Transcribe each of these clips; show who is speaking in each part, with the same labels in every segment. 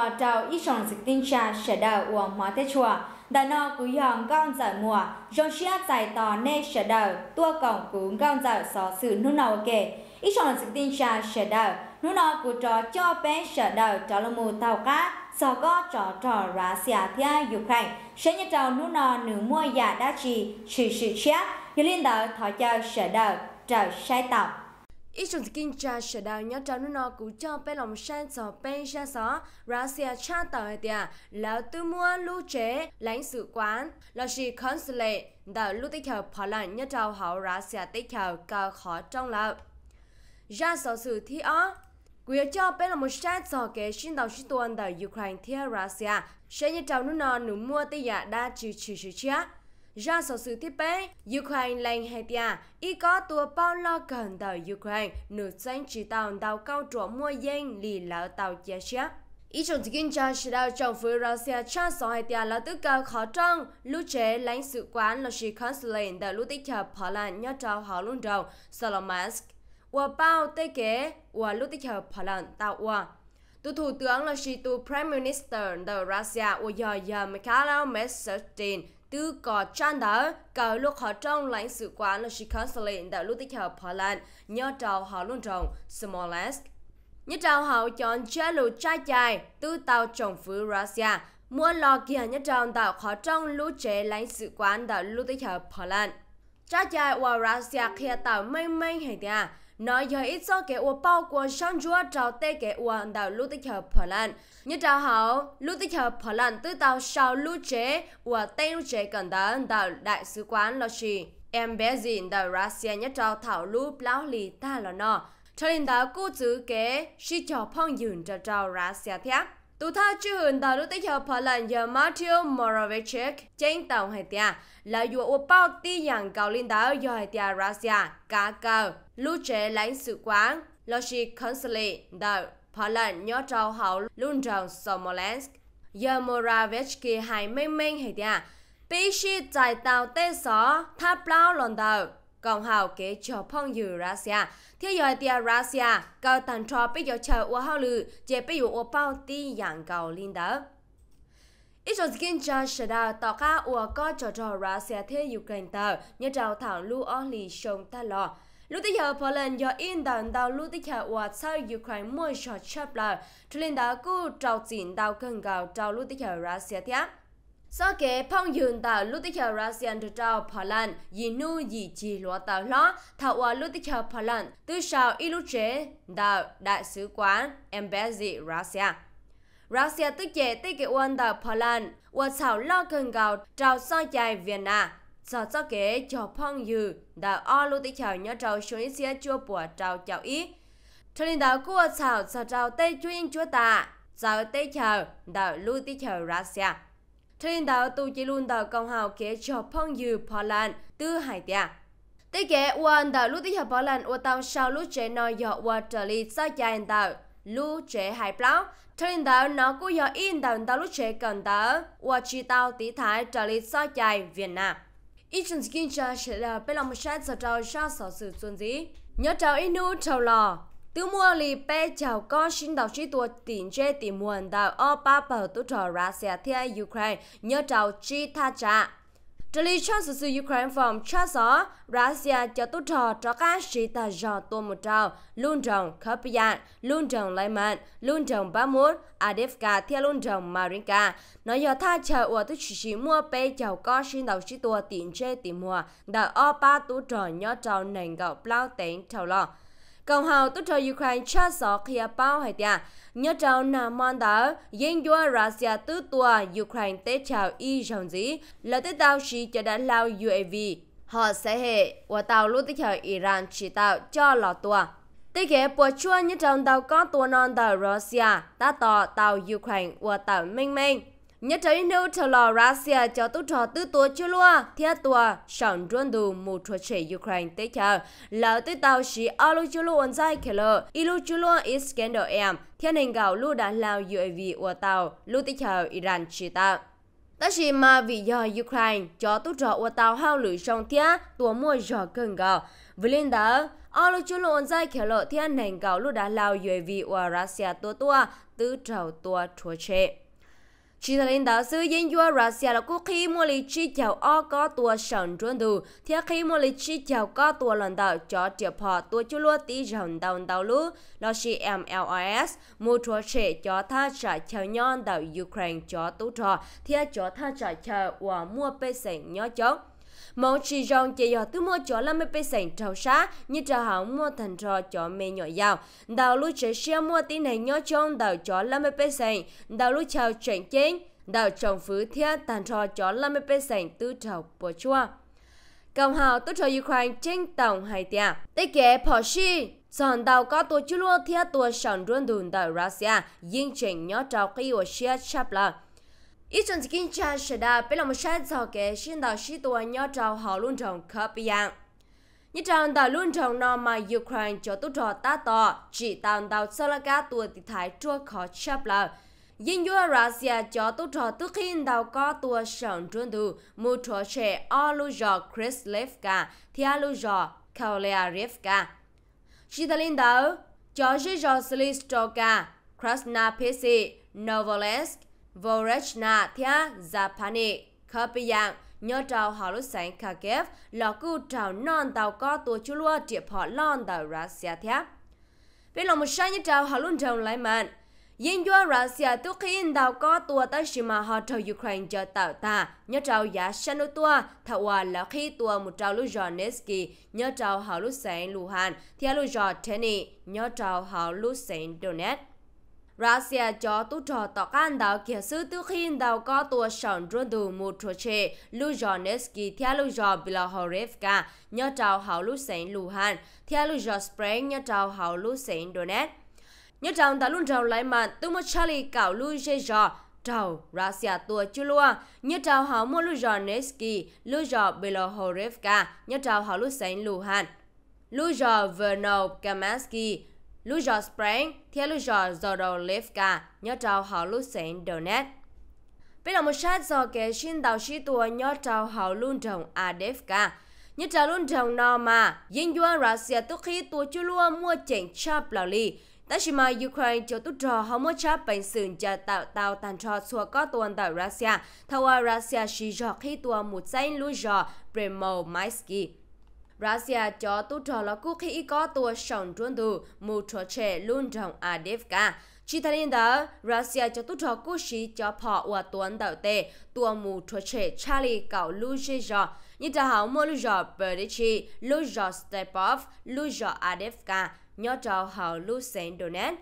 Speaker 1: nọ trao ít sòng dịch tinh trà sẽ đào uổng hóa thế chùa đà nọ cú yong con giải mùa dòng xia giải tò nê sẽ đào tua cổng cú con giải xó sự nô nào kể ít sòng dịch tinh trà sẽ đào nô nọ cú trò cho bé sẽ đào trò là mù tàu cá sò có trò trò ra xia thia ukraine sẽ nhớ trò nô nọ nữ mua giả đa trì sự sự chia liên đạo thọ chờ sẽ đào trò sai tàu ít trong kinh cha sẽ đào nhớ cho nó cũng cho bé lòng san sò bé ra sò ra xe cha tàu hệ tiệt là tư mua lưu chế lãnh sự quán là chỉ consulate đã lưu tích hợp phá lạnh nhớ cho họ ra xe à tích hợp cao khó trong lập ra sò sự thi ó Quyền cho bé là một sát sò kế xin đầu sĩ tuần tại Ukraine theo Russia à. sẽ như trào nước nọ nụ mua tây giả dạ đa trừ trừ trừ chiếc ra sở sự thiết bế, Ukraine lên hệ tia, ý có tua bao lo cần tờ Ukraine, nửa sáng chỉ tàu đào cao trộn mua dên lì lỡ tàu chia xếp. Ý chồng thì kinh cho chỉ đào trọng phía Russia cho sở hệ tia là tức cầu khó trông, lúc chế lãnh sự quán là chỉ consulate đã lúc tích hợp Poland nhớ trao họ luôn đầu, Solomask. Và bao tê kế, và lúc tích hợp Poland tạo hòa tu thủ tướng là chỉ tu Prime Minister the Russia và giờ giờ Mikhail Mishustin từ có trang đó cả lúc họ trong lãnh sự quán là Chicago đã lúc tích hợp Poland nhờ trào họ luôn trồng Smolensk. Nhớ trào họ chọn chế lụ trai dài từ tàu trồng phứ Russia mua lò kia nhớ trào đã họ trong lúc chế lãnh sự quán đã lúc tích hợp Poland. Trai dài và Russia kia tàu mây mây hay tiền nó giờ ít cho kẻ ua bao của sang chúa trào tê kẻ ua đào lũ tích hợp phở lan như trào hậu lũ tích hợp phở lan tư tàu sau lũ chế ua tây lũ chế cần đá đào đại sứ quán lo chi em bé gì đào Russia nhất trào thảo lũ lão lì ta là nọ cho nên đào cô giữ kế si cho phong dừng cho trào Russia thiáp Tù tha chư hưởng đào lúc tích hợp phá lần giờ Matthew Moravichek chênh tàu hệ tìa là dù ổ bao ti dàng cầu linh tàu do hệ tìa Russia cá cầu lưu trẻ lãnh sự quán Logic Consulate tại Poland nhớ trao hậu luôn tròn Somolensk. Giờ Moravetski hay mênh mênh hệ tia, bí sĩ chạy tàu tê xó tháp lao lòn tàu. Còn hậu kế cho phong dự Russia, thế giới tia Russia, cao tàn trò bí giờ chờ ua hậu lư, chế bí dụ ua bao ti dạng cầu linh tàu. Israel kinh cho Shada tỏ ca ua có cho trò Russia thế Ukraine tàu, nhớ trao thảo lưu o lì sông ta lò lúc tới giờ Poland do in đàn đào lúc tới giờ và sau Ukraine mua cho chấp là cho nên đã cố trào tiền đào cần gạo trào lúc tới giờ Russia tiếp sau kế phong dường tàu lúc tích hợp Russia trở trao Poland, dì nu dì chỉ lúa tàu ló, thảo hòa lúc tích hợp Poland, từ sau y lúc chế đào đại sứ quán Embassy Russia. Russia tức chế tích kế quân tàu Poland, hòa sau lo cần gạo trao so chai Vienna giờ cho kế cho phong dư đã o lu tí chào nhớ trâu xuống xe chua bùa trâu chào ý cho nên đạo cua chào giờ trâu tê yên chúa ta giờ tê chào đạo lu tí chào ra xe cho nên đạo tụ chỉ luôn đạo công hào kế cho phong dư phò lan tư hải tia tê kế uan đạo lu tí chào phò lan u tàu sau lu chế nói dọ uan trở lì sao chạy đạo lu chế hải plau trên đó nó cũng do in đàn ta lúc cần đó và chi tao tí thái trở lý so chạy Việt Nam ít chân skin cha sẽ là bên lòng một sát sở trào sa sở sự xuân dĩ nhớ ít inu trào lò tứ mua lì pe chào con xin đọc sĩ tua tiền chê tiền muộn đào o ba bảo tu trò ra xe thia Ukraine nhớ trào chi tha cha Trợ lý cho sự sự Ukraine phòng cho gió, Russia cho tốt trò cho các sĩ tà giò tô một trào, luôn trọng khớp dạng, luôn trọng lai mạn, luôn trọng ba mút, Adevka theo luôn trọng Marinka. Nó giờ tha chờ ua tức chỉ chỉ mua bê chào có xin đầu sĩ tùa tiền chê tìm mùa, đã o ba tú trò nhỏ trào nền gạo plau tén trào lọ. Cộng hòa tốt cho Ukraine cha sọ khía bao hải tia. Nhớ trao nà mòn đá, yên cho Russia tư tùa Ukraine tế chào y dòng gì Là tế tao xí cho đã lao UAV. Họ sẽ hệ, và tàu lúc tế chào Iran chỉ tạo cho lọ tùa. Tế kế bộ chua nhớ trao tàu có tùa non tàu Russia, ta tỏ tàu Ukraine và tàu Minh Minh nhớ tới nếu thờ lò Russia cho tốt trò tư tùa chưa loa, thia tùa sẵn rôn đủ một trò trẻ Ukraine tế chờ. là tư tàu sĩ alu chưa loa ổn dài kể lờ, ilu chưa loa is scandal em, thiên hình gạo lưu đã lao UAV của tàu, lưu tế chờ Iran chỉ tạo. đó chỉ mà vì do Ukraine cho tốt trò của tàu hao lưỡi trong thia tùa mua giò cơn gạo. Với lên đó, Alo chú lộn dài khéo lợ thiên hình gạo lưu đã lao UAV của Russia tua tua, tư trào tua chúa chệ chỉ là lãnh đạo sư dân dua Russia là quốc khi mua lý chi chào o có tua sẵn trốn đủ, thì khi mua lý chi chào có tua lãnh đạo cho triệu phò tua chú lúa tí rồng đầu đầu lũ, là sĩ MLS, mua trò trẻ cho tha trả chào nhon đạo Ukraine cho tú trò, thì cho tha trả chào và mua bê sảnh nhỏ chống. Mong chỉ rong chỉ do tư mua chó là mấy bê sảnh trào xa, như trào hỏng mua thành trò chó mê nhỏ giàu. Đào lúc chế xe mua tin này nhỏ trong đào chó là mấy bê sảnh, đào lúc chào chuyển chênh, đào trồng phứ thiết thành trò chó là mấy bê sảnh tư trào bùa chua. Cộng hào tốt trò Ukraine trên tổng hai tia. Tế kế phỏ xì, Sòn đào có tổ chức lô thiết tổ sòn rôn đùn đào Russia, yên trình nhỏ trào khi ổ xe chạp lạc ít trong kinh cha sẽ đã bây là một sai giờ kể xin đạo sĩ tua nhau trào họ luôn trong khắp yang như trong đạo luôn trong nó mà Ukraine cho tu trò ta to chỉ tàn đạo sơ la cá tua thì thái chua khó chấp là nhưng vua Russia cho tu trò tu khi đạo có tua sẵn trốn đủ mua trò trẻ ở lưu giò Chris Levka thì ở lưu giò Kalia Rivka chỉ ta linh đạo cho dư giò Slistoka Krasnapesi Novolesk Vorechna thia Japani Kapiyang nhớ trào họ lúc sáng Kharkiv lọ cư trào non tàu có tua chú lua địa phỏ lon tàu Russia thia Vì lòng một sáng nhớ trào họ luôn trồng lại mạnh Yên dua Russia tu khi in tàu có tua tới sự mà họ trào Ukraine cho tàu ta nhớ trào giá sáng nô tua thảo hòa là khi tua một trào lúc Joneski nhớ trào họ lúc sáng Luhan thia lúc Jordani nhớ trào họ lúc sáng Donetsk Russia cho tu trò tỏ can đảo kia sư tư khi đảo có tua sẵn rôn đủ một trò chê lưu dò Nevsky theo lưu dò Bilohorevka nhớ trào hảo lưu sánh Luhan theo lưu dò Spring nhớ trào hảo lưu sánh Donetsk. Nhớ trào đã luôn trào lại mà tu mất Charlie cảo lưu dê dò trào Russia tua chú lua nhớ trào hảo mua lưu dò Nevsky lưu dò Bilohorevka nhớ trào hảo lưu sánh Luhan. Luzha Verno Kamaski Lúc giờ Spring, theo lúc giờ Zorolivka, nhớ trao họ lúc sẹn Donet. Bây giờ một sát do kẻ xin đào sĩ tùa nhớ trao họ luôn trồng Adevka. À nhớ trao luôn trồng nó mà, dân dân Russia tốt khi tùa chú lua mua chèn chạp lào lì. Tại sao mà Ukraine cho tốt trò họ mua chạp bệnh sườn cho tạo tàu tàn trò xua có tuần tại Russia. Thao Russia sĩ dọc khi tùa một danh lúc giờ Bremomaisky. Russia cho tu trò là quốc khi có tua sống trốn đủ mù trò trẻ luôn trong Adevka. Chỉ thay nên đó, Russia cho tu trò quốc sĩ cho họ và tuần đầu tệ tua mù trò trẻ Charlie cậu Lujijo. Như đã hảo mô Lujijo Berdichi, Lujijo Stepov, Lujijo Adevka, nhớ trò hảo Lusen Donet.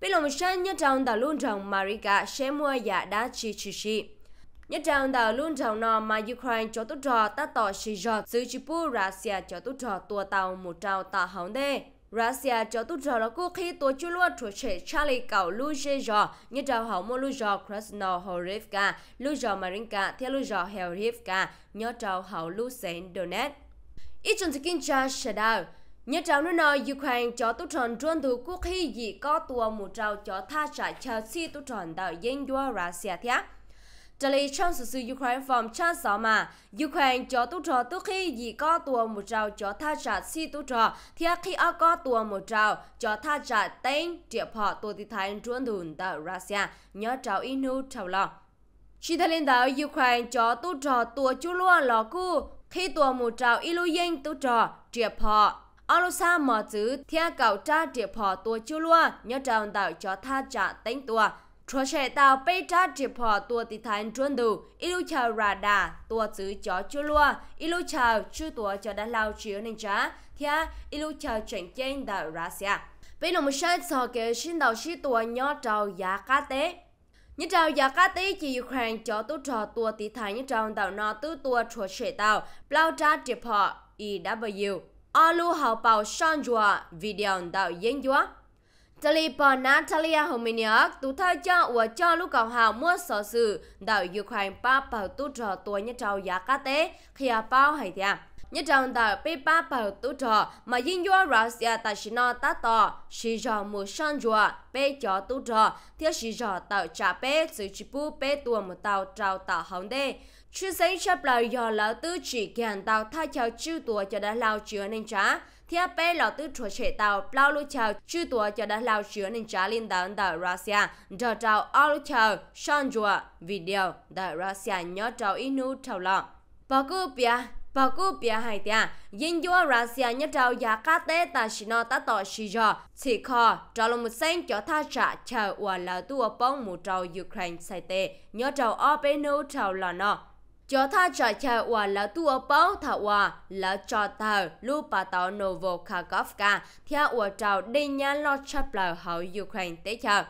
Speaker 1: Bên lòng sân nhớ trò đã luôn trong Marika sẽ mua giả dạ đá chi chi chi nhất trang đã luôn chào nọ mà Ukraine cho tốt trò ta tỏ sự giọt giữ chỉ bu Russia cho tốt trò tua tàu một trào tà hóng đê. Russia cho tốt trò là cô khi tua chú lua chủ trẻ Charlie cầu lưu dê giò nhất trào hóng một lưu giò Krasno Horivka, lưu giò Marinka theo lưu giò Helivka, nhớ trào hóng lưu sến Donetsk. Ít trong sự kinh tra sẽ đào. Nhà trào nói nói Ukraine cho tốt trò trôn thủ quốc khi gì có tua một trào cho tha trả chờ si tốt trò đạo dân dua Russia thiác. Charlie Trump sử Ukraine from Chan sáu mà Ukraine cho tu trò tu khi gì có tua một trào cho tha trả si tu trò thì khi ở có tua một trào cho tha trả tên địa phò tu thì thái chuẩn đồn tại Russia nhớ trào inu trào lò Chỉ thay lên Ukraine cho tu trò tua chú lúa lò cu khi tua một trào ilu yên tu trò địa phò Alusa mở chữ theo cầu tra địa phò tua chú lúa nhớ trào đảo cho tha trả tên tua chúa trẻ tàu bây ra chỉ phò tua tí thành chuẩn đủ ilu chào rà đà tua chữ chó chua lua ilu chào chư tua cho đã lao chiếu nên chá thia ilu chào chuyển trên đã ra xe bây giờ một sai sọ kể sinh đầu sĩ tua nhỏ trào giá cá tế như trào giá cá tế chỉ Ukraine cho tu trò tua tí thành như trào đảo nó tư tua chúa trẻ tàu lao ra chỉ phò EW Alu hào bảo sang video đạo diễn dõi Tali bỏ Natalia Hominiak tú thơ cho ủa cho lúc cầu hào mua sở sự đảo Ukraine ba bảo tú trò tuổi nhất trào giá cá tế khi à bao hay thịa. Nhất trọng đảo bê ba bảo tú mà dinh dua Russia tại xí tá tỏ xí rò mù sân dùa bê cho tú trò theo xí rò tạo trả bê sự chỉ bú bê một tàu trào tạo hóng đê. Chuyện giấy chấp lời do lão tư chỉ kèn tàu tha chào chư tùa cho đã lao chứa nên trả. Thì áp bê lão tư trùa trẻ tàu lao lưu chào chư tùa cho đã lao chứa nên trả lên tàu tàu Russia. Đào tàu ao lưu chào son chùa video tàu Russia nhớ tàu inu tàu lọ. Bà cứ bia bà cứ bia hai tia. Yên dùa Russia nhớ tàu giá cá tế ta xì nọ tà tỏ xì dò. Chỉ khó trò lông một xanh cho tha trả chờ ua lão tư ở bóng mù tàu Ukraine sai tê. Nhớ tàu ở bê nô tàu lọ nọ cho ta trả cha wa là tu ở bao thà wa là cho tờ lu bà tàu novo kharkovka theo wa trào đi nhà lo chấp lời hậu ukraine tế chờ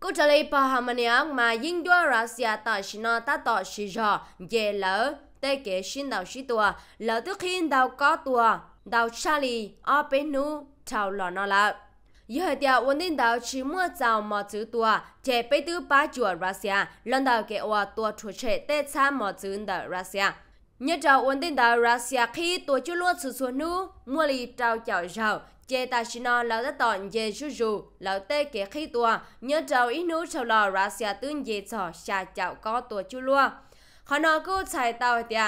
Speaker 1: Cô trả lời bà hà mà dính đua Russia tại Sino ta tỏ sĩ rõ về lỡ tê kế xin đào sĩ tùa lỡ tức khi đào có tùa đào xa lì ở bên nu thảo lò nó lợp. 以后条我领导期末早么走多，在北斗八角拉下，领导给我多出去带餐么走的拉下。nhớ trào ổn định đạo ra xe khi tổ chức luôn sự xuống nu mua lì trào chảo rào chế ta xin nó là tất tọn dễ chú rù là tê kể khi tua nhớ trào ít nu sau lò ra xe tương dễ trò xa chảo có tổ chức luôn họ nói cứ chạy tàu tiệt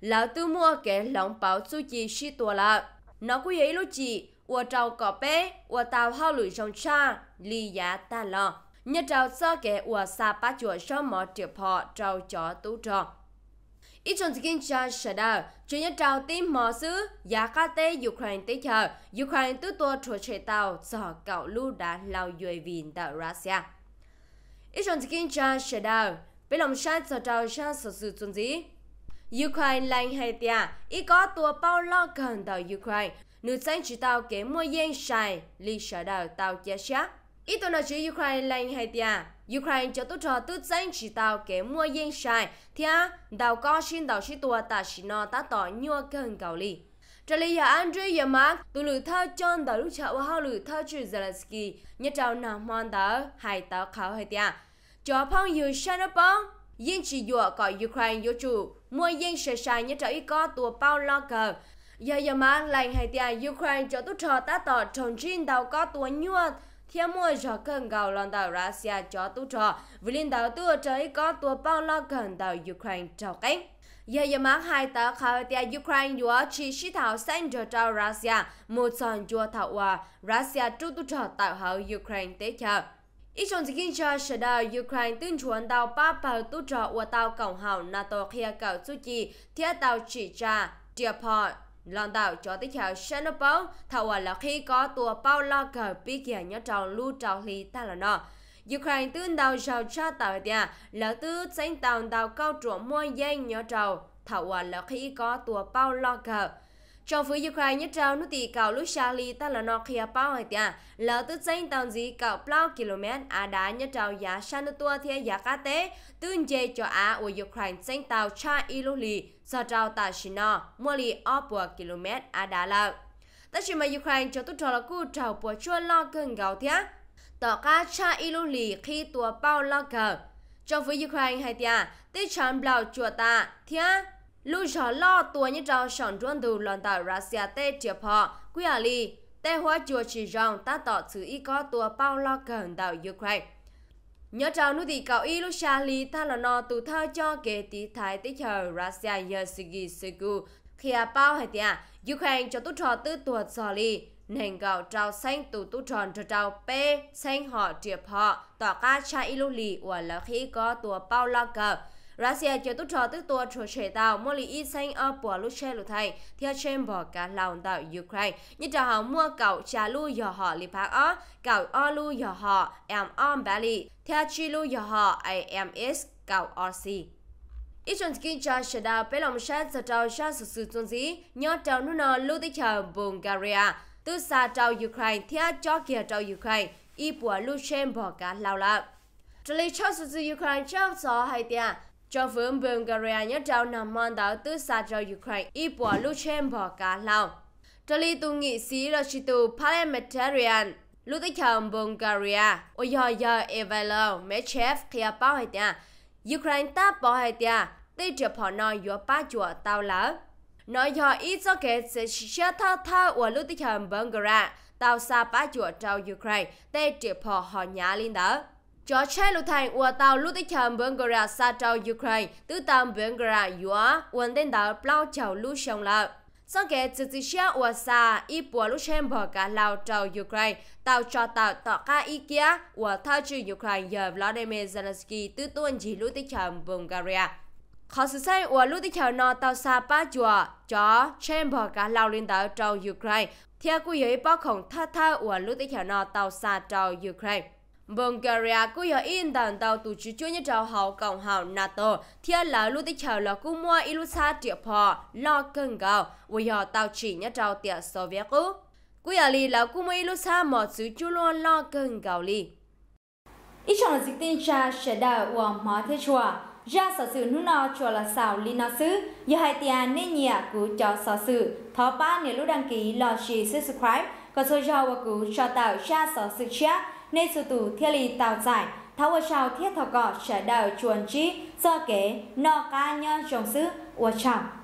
Speaker 1: lão tư mua kế lòng bảo chú chi suy tua là nó cứ vậy lúc chị 我找个呗，我到好路上车，离家大了。nhớ trâu sơ kể ua sa ba chùa sơ mỏ triệu phò trâu chó tú trò. Ít trong skin cho sở đờ, chủ nhớ trâu tim mỏ xứ, giá cá tê Ukraine tế chờ, Ukraine tứ tua trùa chạy tàu, sở cậu lưu đã lao dùi vìn tờ Russia. Ít trong skin cho sở đờ, bên lòng sát sở trâu sát sở sự tuần dĩ. Ukraine lành hay tìa, ý có tua bao lo cần tàu Ukraine, nữ sang chỉ tao kế mua yên xài lì sở đào tao chia sẻ ít tuần chứ Ukraine lên hay tia Ukraine cho tôi cho tôi sang chỉ tao kế mua yên xài à đào co xin đào xin tua ta xin nó ta tỏ nhua cần cầu lì Trở lại nhà Andrei Yamak, tụ lử thơ chọn đào lúc chợ và hao lử thơ cho Zelensky, nhớ chào nằm hoàn tớ, hai tớ khảo hay tia. Cho phong dù Shanapong, yên chỉ dùa gọi Ukraine vô chủ, mua yên sợi sài nhớ chào ít có tùa bao lo cờ, giờ giờ mà lành hay tiền Ukraine cho tôi cho ta tỏ trong chiến đầu có tuổi nhua thiên mua cho cần gạo lần đầu Russia cho tôi cho, vì liên đầu tôi chơi có tuổi bao lo cần đầu Ukraine cho cánh giờ giờ mà hai tờ khảo tiền Ukraine vừa chỉ sĩ thảo sang cho cho Russia một sàn chùa thảo hòa Russia cho tôi cho tạo hậu Ukraine tế chờ ít trong dịch cho sẽ đào Ukraine tuyên truyền tàu ba bờ tu trọ của tàu cộng hòa NATO khi cầu suy chi thiết tàu chỉ trả tiệp port lần đầu cho tới chào sân bao thầu là khi có tua bao lo cờ bị kia nhớ tròn lưu tròn lì ta là nó Ukraine tương đầu giàu cho tàu địa là tư tránh tàu đầu cao chuẩn mua danh nhớ trầu thầu là khi có tua bao lo cờ trong phía Ukraine nhất trao nút tỷ cầu lúc Charlie ta là nó khi bao hai tia là tư tránh tàu gì cầu bao km à đá nhất trao giá sanh tua thì giá cá tế tương chế cho á của Ukraine tránh tàu cha iluli do trao tà shino mua lì ở bùa km a đá lợ. Tất nhiên mà Ukraine cho tốt trò là cú trào bùa chua lo cơn gạo thía. Tỏ ca cha ilu lì khi tùa bao lo cờ. Cho với Ukraine hay tía, tí chọn bào chùa ta thía. Lưu trò lo tùa như trò sọn ruôn dù lòn tàu Russia tê triệp họ, quý à lì. Tê hóa chùa chỉ rong ta tỏ sự y có tùa bao lo cờ đảo Ukraine nhớ trào nút thì cậu Ilusha li ta là nó tù thơ cho kể tí thái tí chờ gì Yersugi Segu khi à bao hệ tia Ukraine cho tút trò tư tuột xò li nền gạo trao xanh tù tút tròn cho trao bê xanh họ triệp họ tỏ ca cha ilu lì và là khi có tùa bao lo cờ Russia cho tu trò tu tua trò chế tao mua lì ít xanh ở bùa lúc xe lúc thay theo trên bò cả lòng tạo Ukraine như trò họ mua cậu trà lu giờ họ lì phát ó cậu o lu giờ họ em on belly theo chi lu giờ họ IMS cậu RC Ichon skin cha shada pelom shat sa tao sha su su tun zi nyo tao nu no lu ti cha Bulgaria tu sa tao Ukraine thia cho kia tao Ukraine i bua lu shen bo ka lao la. Tali cho su su Ukraine chao so hai tia cho vương Bulgaria nhất trao nằm mòn đảo tư xa cho Ukraine y bỏ lúc trên bỏ cả lâu. Trở lý tù nghị sĩ là chỉ tù parliamentarian lúc tích hầm Bulgaria ôi dò dò Evelo mẹ chef kia bao hệ tia Ukraine ta bỏ hệ tia tây trở bỏ nói dùa ba chùa tàu lỡ. Nói dò ít cho kể sẽ chia thao thao của lúc tích hầm Bulgaria tàu xa ba chùa trao Ukraine tây trở bỏ họ nhà lên đó cho chai lưu thành ua tàu lu tích chạm bướng gara sa trao Ukraine, tư tạm bướng gara yua, uẩn đến đảo plau chào lu sông lạ. Sang kể trực tiếp xe ua sa, y bùa lu xem bỏ cả lao trao Ukraine, tàu cho tàu tỏ ca y kia, ua thao chư Ukraine giờ Vladimir Zelensky tư tuân chỉ lu tích chạm Bulgaria. Khó sự xây ua lu tích chào nọ tàu sa ba chùa, cho xem bỏ cả lao lên đảo trao Ukraine, theo cú giới bao khổng thơ thơ ua lu tích chào nọ tàu sa trao Ukraine. Bulgaria cũng có in đàn tàu tổ chức cho những trào hậu cộng hậu NATO, thiết là lúc tích chào là cũng mua ít lúc xa triệu phò, lo cân gạo, vì họ tàu chỉ những trào tiệt Xô Viết cũ. Cũng có lý là cũng mua ít lúc xa một sự chú luôn lo cân gạo lý. Ít trong dịch tin cha sẽ đào của mỏ thế chùa, ra sở sự nụ nọ chùa là xảo lý nọ sư, giờ hai tiền nên nhẹ của cho sở sự, thó ba nếu lúc đăng ký lo chỉ subscribe, còn số giao và cứu cho tàu cha sở sự chat nên sư tù thiết lì tạo giải tháo ở sau thiết thọ cọ sở đời chuồn trí do kế nọ ca nhân trồng sứ ua trọng